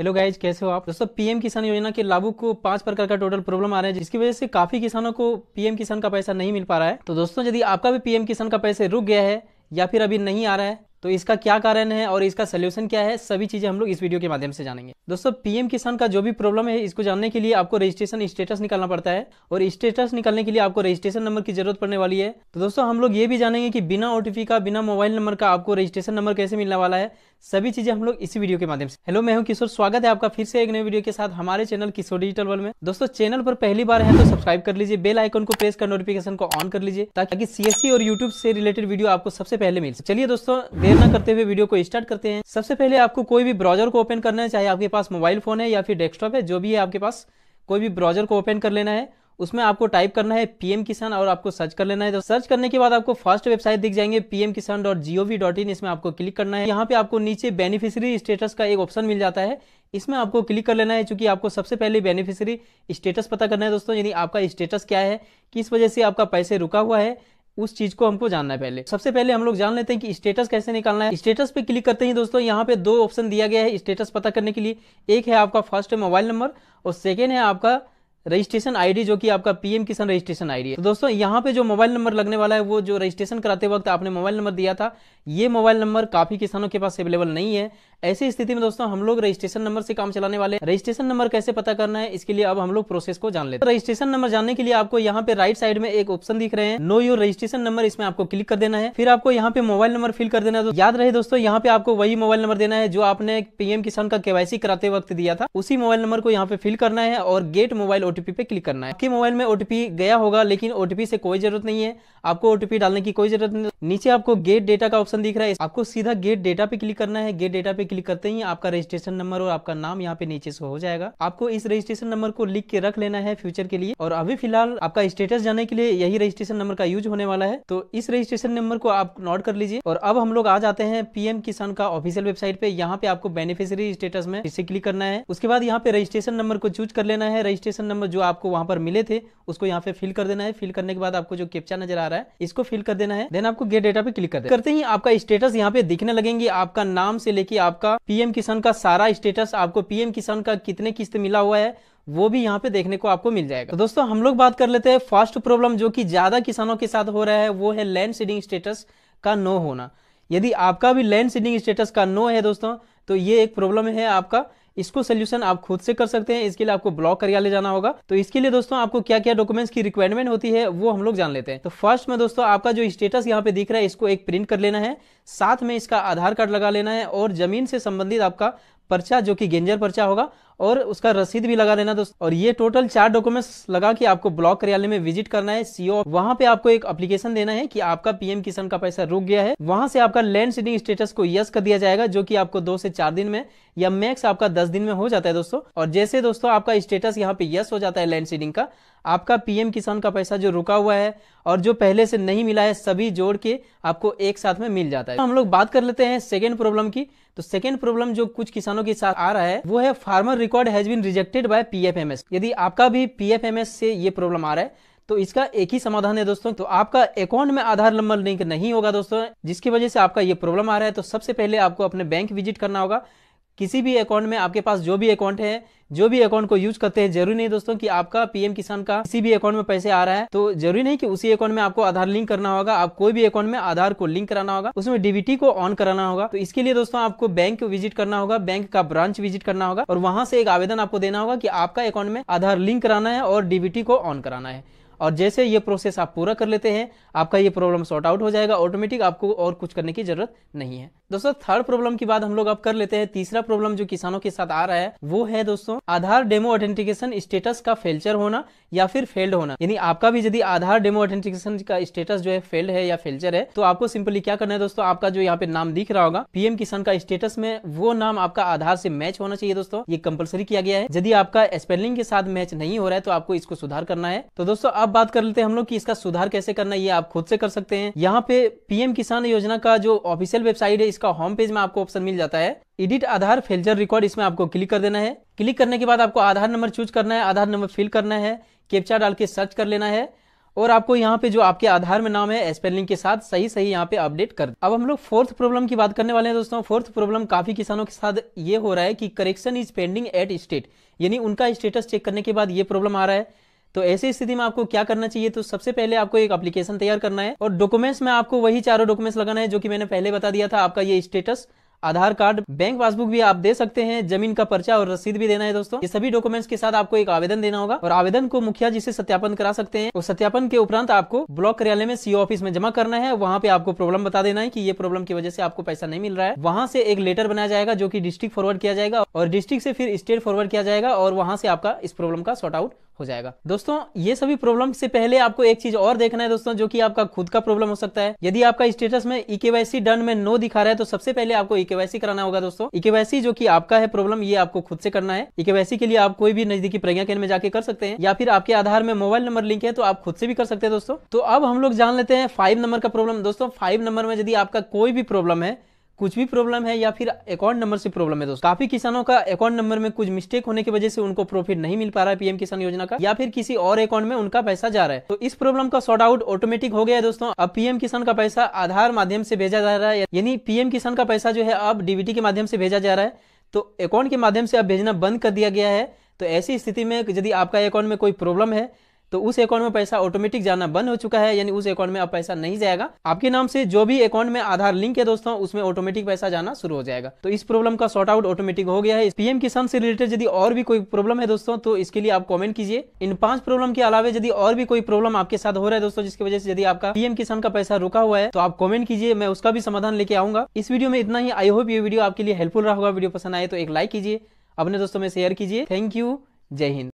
hello guys कैसे हो आप दोस्तों पीएम किसान योजना के लागू को पांच प्रकार का टोटल प्रॉब्लम आ रहा है जिसकी वजह से काफी किसानों को पीएम किसान का पैसा नहीं मिल पा रहा है तो दोस्तों यदि आपका भी पीएम किसान का पैसा रुक गया है या फिर अभी नहीं आ रहा है तो इसका क्या कारण है और इसका सोल्यूशन क्या है सभी चीजें हम लोग इस वीडियो के माध्यम से जानेंगे दोस्तों पीएम किसान का जो भी प्रॉब्लम है इसको जानने के लिए आपको रजिस्ट्रेशन स्टेटस निकालना पड़ता है और स्टेटस निकालने के लिए आपको रजिस्ट्रेशन नंबर की जरूरत पड़ने वाली है तो दोस्तों हम लोग ये भी जानेंगे कि बिना ओटीपी का बिना मोबाइल नंबर का आपको रजिस्ट्रेशन नंबर कैसे मिलने वाला है सभी चीजें हम लोग इसी वीडियो के माध्यम से हेलो मैं हूं किशोर स्वागत है आपका फिर से एक नए वीडियो के साथ हमारे चैनल किशोर डिजिटल वर्ल्ड में दोस्तों चैनल पर पहली बार है तो सब्सक्राइब कर लीजिए बेल आइकन को प्रेस कर नोटिफिकेशन को ऑन कर लीजिए ताकि सीएससी और यूट्यूब से रिलेटेड वीडियो आपको सबसे पहले मिल चलिए दोस्तों देर न करते हुए वीडियो को स्टार्ट करते हैं सबसे पहले आपको कोई भी ब्राउजर को ओपन करना है चाहे आपके पास मोबाइल फोन है या फिर डेस्कटॉप है जो भी है आपके पास कोई भी ब्राउजर को ओपन कर लेना है उसमें आपको टाइप करना है पीएम किसान और आपको सर्च कर लेना है तो सर्च करने के बाद आपको फर्स्ट वेबसाइट दिख जाएंगे PM Kisan dot G O V dot in इसमें आपको क्लिक करना है यहाँ पे आपको नीचे बेनिफिशियरी स्टेटस का एक ऑप्शन मिल जाता है इसमें आपको क्लिक कर लेना है क्योंकि आपको सबसे पहले बेनिफिशियरी स्टेटस पता करना है दोस्तों यानी आपका स्टेटस क्या है किस वजह से आपका पैसे रुका हुआ है उस चीज को हमको जानना है पहले सबसे पहले हम लोग जान लेते हैं कि स्टेटस कैसे निकालना है स्टेटस पे क्लिक करते ही दोस्तों यहाँ पे दो ऑप्शन दिया गया है स्टेटस पता करने के लिए एक है आपका फर्स्ट मोबाइल नंबर और सेकेंड है आपका रजिस्ट्रेशन आईडी जो कि आपका पीएम किसान रजिस्ट्रेशन आईडी है तो दोस्तों यहाँ पे जो मोबाइल नंबर लगने वाला है वो जो रजिस्ट्रेशन कराते वक्त आपने मोबाइल नंबर दिया था ये मोबाइल नंबर काफ़ी किसानों के पास अवेलेबल नहीं है ऐसी स्थिति में दोस्तों हम लोग रजिस्ट्रेशन नंबर से काम चलाने वाले रजिस्ट्रेशन नंबर कैसे पता करना है इसके लिए अब हम लोग प्रोसेस को जान लेते हैं रजिस्ट्रेशन नंबर जानने के लिए आपको यहाँ पे राइट साइड में एक ऑप्शन दिख रहे हैं नो योर रजिस्ट्रेशन नंबर इसमें आपको क्लिक कर देना है फिर आपको यहाँ पे मोबाइल नंबर फिल कर देना है तो याद रहे दोस्तों यहाँ पे आपको वही मोबाइल नंबर देना है जो आपने पीएम किसान का केवाईसी कराते वक्त दिया था उसी मोबाइल नंबर को यहाँ पे फिल करना है और गेट मोबाइल ओटीपी पे क्लिक करना है आपके मोबाइल में ओटीपी गया होगा लेकिन ओटीपी से कोई जरूरत नहीं है आपको ओटीपी डालने की कोई जरूरत नहीं नीचे आपको गेट डेटा का ऑप्शन दिख रहा है आपको सीधा गेट डेटा पे क्लिक करना है गेट डेटा पे क्लिक करते ही आपका रजिस्ट्रेशन नंबर और आपका नाम यहाँ पे नीचे से हो जाएगा आपको इस रजिस्ट्रेशन नंबर को लिख के रख लेना है फ्यूचर के लिए और अभी फिलहाल आपका स्टेटस जाने के लिए यही रजिस्ट्रेशन नंबर का यूज होने वाला है तो इस रजिस्ट्रेशन नंबर को आप नोट कर लीजिए और अब हम लोग आ जाते हैं पीएम किसान का ऑफिशियल वेबसाइट पे यहाँ पे आपको बेनिफिशियरी स्टेटस में इसे क्लिक करना है उसके बाद यहाँ पे रजिस्ट्रेशन नंबर को चूज कर लेना है रजिस्ट्रेशन नंबर जो आपको वहाँ पर मिले थे उसको यहाँ पे फिल कर देना है फिल करने के बाद आपको जो कैप्चा नजर आ रहा है इसको फिल कर देना है देन आपको गेट डेटा पे क्लिक कर करते ही आपका स्टेटस यहाँ पे दिखने लगेंगे आपका नाम से लेके आप आपका पीएम किसान का सारा स्टेटस आपको पीएम किसान का कितने किस्त मिला हुआ है वो भी यहाँ पे देखने को आपको मिल जाएगा तो दोस्तों हम लोग बात कर लेते हैं फर्स्ट प्रॉब्लम जो कि ज्यादा किसानों के साथ हो रहा है वो है लैंड सीडिंग स्टेटस का नो होना यदि आपका भी लैंड सीडिंग स्टेटस का नो है दोस्तों तो ये एक प्रॉब्लम है आपका इसको सोल्यूशन आप खुद से कर सकते हैं इसके लिए आपको ब्लॉक करिया ले जाना होगा तो इसके लिए दोस्तों आपको क्या क्या डॉक्यूमेंट्स की रिक्वायरमेंट होती है वो हम लोग जान लेते हैं तो फर्स्ट में दोस्तों आपका जो स्टेटस यहाँ पे दिख रहा है इसको एक प्रिंट कर लेना है साथ में इसका आधार कार्ड लगा लेना है और जमीन से संबंधित आपका पर्चा जो कि गेंजर पर्चा होगा और उसका रसीद भी लगा देना दोस्तों और ये टोटल चार डॉक्यूमेंट्स लगा कि आपको ब्लॉक कार्यालय में विजिट करना है सीओ वहां पे आपको एक एप्लीकेशन देना है कि आपका पीएम किसान का पैसा रुक गया है वहां से आपका लैंड सीडिंग स्टेटस को यस कर दिया जाएगा जो कि आपको दो से चार दिन में या मैक्स आपका दस दिन में हो जाता है दोस्तों और जैसे दोस्तों आपका स्टेटस यहाँ पे यस हो जाता है लैंड सीडिंग का आपका पीएम किसान का पैसा जो रुका हुआ है और जो पहले से नहीं मिला है सभी जोड़ के आपको एक साथ में मिल जाता है तो हम लोग बात कर लेते हैं सेकेंड प्रॉब्लम की तो सेकेंड प्रॉब्लम जो कुछ किसानों के साथ आ रहा है वो है farmer record has been rejected by PFMS यदि आपका भी पीएफएमएस से ये प्रॉब्लम आ रहा है तो इसका एक ही समाधान है दोस्तों तो आपका अकाउंट में आधार नंबर लिंक नहीं होगा दोस्तों जिसकी वजह से आपका ये प्रॉब्लम आ रहा है तो सबसे पहले आपको अपने बैंक विजिट करना होगा किसी भी अकाउंट में आपके पास जो भी अकाउंट है जो भी अकाउंट को यूज करते हैं जरूरी नहीं दोस्तों कि आपका पीएम किसान का किसी भी अकाउंट में पैसे आ रहा है तो जरूरी नहीं कि उसी अकाउंट में आपको आधार लिंक करना होगा आप कोई भी अकाउंट में आधार को लिंक कराना होगा उसमें डीबीटी को ऑन कराना होगा तो इसके लिए दोस्तों आपको बैंक विजिट करना होगा बैंक का ब्रांच विजिट करना होगा और वहां से एक आवेदन आपको देना होगा कि आपका अकाउंट में आधार लिंक कराना है और डीबीटी को ऑन कराना है और जैसे ये प्रोसेस आप पूरा कर लेते हैं आपका ये प्रॉब्लम सॉर्ट आउट हो जाएगा ऑटोमेटिक आपको और कुछ करने की जरूरत नहीं है दोस्तों थर्ड प्रॉब्लम की बात हम लोग अब कर लेते हैं तीसरा प्रॉब्लम जो किसानों के साथ आ रहा है वो है दोस्तों आधार डेमो ऑथेंटिकेशन स्टेटस का फेल्चर होना या फिर फेल्ड होना यानी आपका भी यदि आधार डेमो ऑथेंटिकेशन का स्टेटस जो है फेल्ड है या फेल्चर है तो आपको सिंपली क्या करना है दोस्तों आपका जो यहाँ पे नाम दिख रहा होगा पीएम किसान का स्टेटस में वो नाम आपका आधार से मैच होना चाहिए दोस्तों ये कंपल्सरी किया गया है यदि आपका स्पेलिंग के साथ मैच नहीं हो रहा है तो आपको इसको सुधार करना है तो दोस्तों अब बात कर लेते हैं हम लोग की इसका सुधार कैसे करना है ये आप खुद से कर सकते हैं यहाँ पे पीएम किसान योजना का जो ऑफिशियल वेबसाइट है इसका होम पेज में आपको ऑप्शन मिल जाता है एडिट आधार फेल्जर रिकॉर्ड इसमें आपको क्लिक कर देना है क्लिक करने के बाद आपको आधार नंबर चूज करना है आधार नंबर फिल करना है कैप्चा डाल के सर्च कर लेना है और आपको यहाँ पे जो आपके आधार में नाम है स्पेलिंग के साथ सही सही यहाँ पे अपडेट कर अब हम लोग फोर्थ प्रॉब्लम की बात करने वाले हैं दोस्तों फोर्थ प्रॉब्लम काफी किसानों के साथ ये हो रहा है कि correction is pending at state यानी उनका स्टेटस चेक करने के बाद ये प्रॉब्लम आ रहा है तो ऐसी स्थिति में आपको क्या करना चाहिए तो सबसे पहले आपको एक एप्लीकेशन तैयार करना है और डॉक्यूमेंट्स में आपको वही चारों डॉक्यूमेंट्स लगाना है जो कि मैंने पहले बता दिया था आपका ये status Aadhaar card bank passbook भी आप दे सकते हैं जमीन का पर्चा और रसीद भी देना है दोस्तों ये सभी डॉक्यूमेंट्स के साथ आपको एक आवेदन देना होगा और आवेदन को मुखिया जी से सत्यापन करा सकते हैं और सत्यापन के उपरांत आपको ब्लॉक कार्यालय में सीओ ऑफिस में जमा करना है वहाँ पे आपको प्रॉब्लम बता देना है की ये प्रॉब्लम की वजह से आपको पैसा नहीं मिल रहा है वहाँ से एक लेटर बनाया जाएगा जो की डिस्ट्रिक्ट फॉरवर्ड किया जाएगा और डिस्ट्रिक्ट से फिर स्टेट फॉरवर्ड किया जाएगा और वहाँ से आपका इस प्रॉब्लम का सॉर्ट आउट हो जाएगा दोस्तों ये सभी प्रॉब्लम से पहले आपको एक चीज और देखना है दोस्तों जो कि आपका खुद का प्रॉब्लम हो सकता है यदि आपका स्टेटस में इकेवाईसी e डन में नो दिखा रहा है तो सबसे पहले आपको इकेवाईसी e कराना होगा दोस्तों इकेवाईसी e जो कि आपका है प्रॉब्लम ये आपको खुद से करना है इकेवाईसी के लिए आप कोई भी नजदीकी प्रज्ञा केंद्र में जाके कर सकते हैं या फिर आपके आधार में मोबाइल नंबर लिंक है तो आप खुद से भी कर सकते हैं दोस्तों तो अब हम लोग जान लेते हैं फाइव नंबर का प्रॉब्लम दोस्तों फाइव नंबर में यदि आपका कोई भी प्रॉब्लम है कुछ भी प्रॉब्लम है या फिर अकाउंट नंबर से प्रॉब्लम है दोस्तों काफी किसानों का अकाउंट नंबर में कुछ मिस्टेक होने की वजह से उनको प्रॉफिट नहीं मिल पा रहा है पीएम किसान योजना का या फिर किसी और अकाउंट में उनका पैसा जा रहा है तो इस प्रॉब्लम का सॉर्ट आउट ऑटोमेटिक हो गया है दोस्तों अब पीएम किसान का पैसा आधार माध्यम से भेजा जा रहा है यानी पीएम किसान का पैसा जो है अब डीबीटी के माध्यम से भेजा जा रहा है तो अकाउंट के माध्यम से अब भेजना बंद कर दिया गया है तो ऐसी स्थिति में यदि आपका अकाउंट में कोई प्रॉब्लम है तो उस अकाउंट में पैसा ऑटोमेटिक जाना बंद हो चुका है यानी उस अकाउंट में अब पैसा नहीं जाएगा आपके नाम से जो भी अकाउंट में आधार लिंक है दोस्तों उसमें ऑटोमेटिक पैसा जाना शुरू हो जाएगा तो इस प्रॉब्लम का सॉर्ट आउट ऑटोमेटिक हो गया है पीएम किसान से रिलेटेड यदि और भी कोई प्रॉब्लम है दोस्तों तो इसके लिए आप कॉमेंट कीजिए इन पांच प्रॉब्लम के अलावा यदि और भी कोई प्रॉब्लम आपके साथ हो रहा है दोस्तों जिसकी वजह से यदि आपका पीएम किसान का पैसा रुका हुआ है तो आप कॉमेंट कीजिए मैं उसका भी समाधान लेके आऊंगा इस वीडियो में इतना ही आई होप ये वीडियो आपके लिए हेल्पफुल रहा होगा वीडियो पसंद आए तो एक लाइक कीजिए अपने दोस्तों में शेयर कीजिए थैंक यू जय हिंद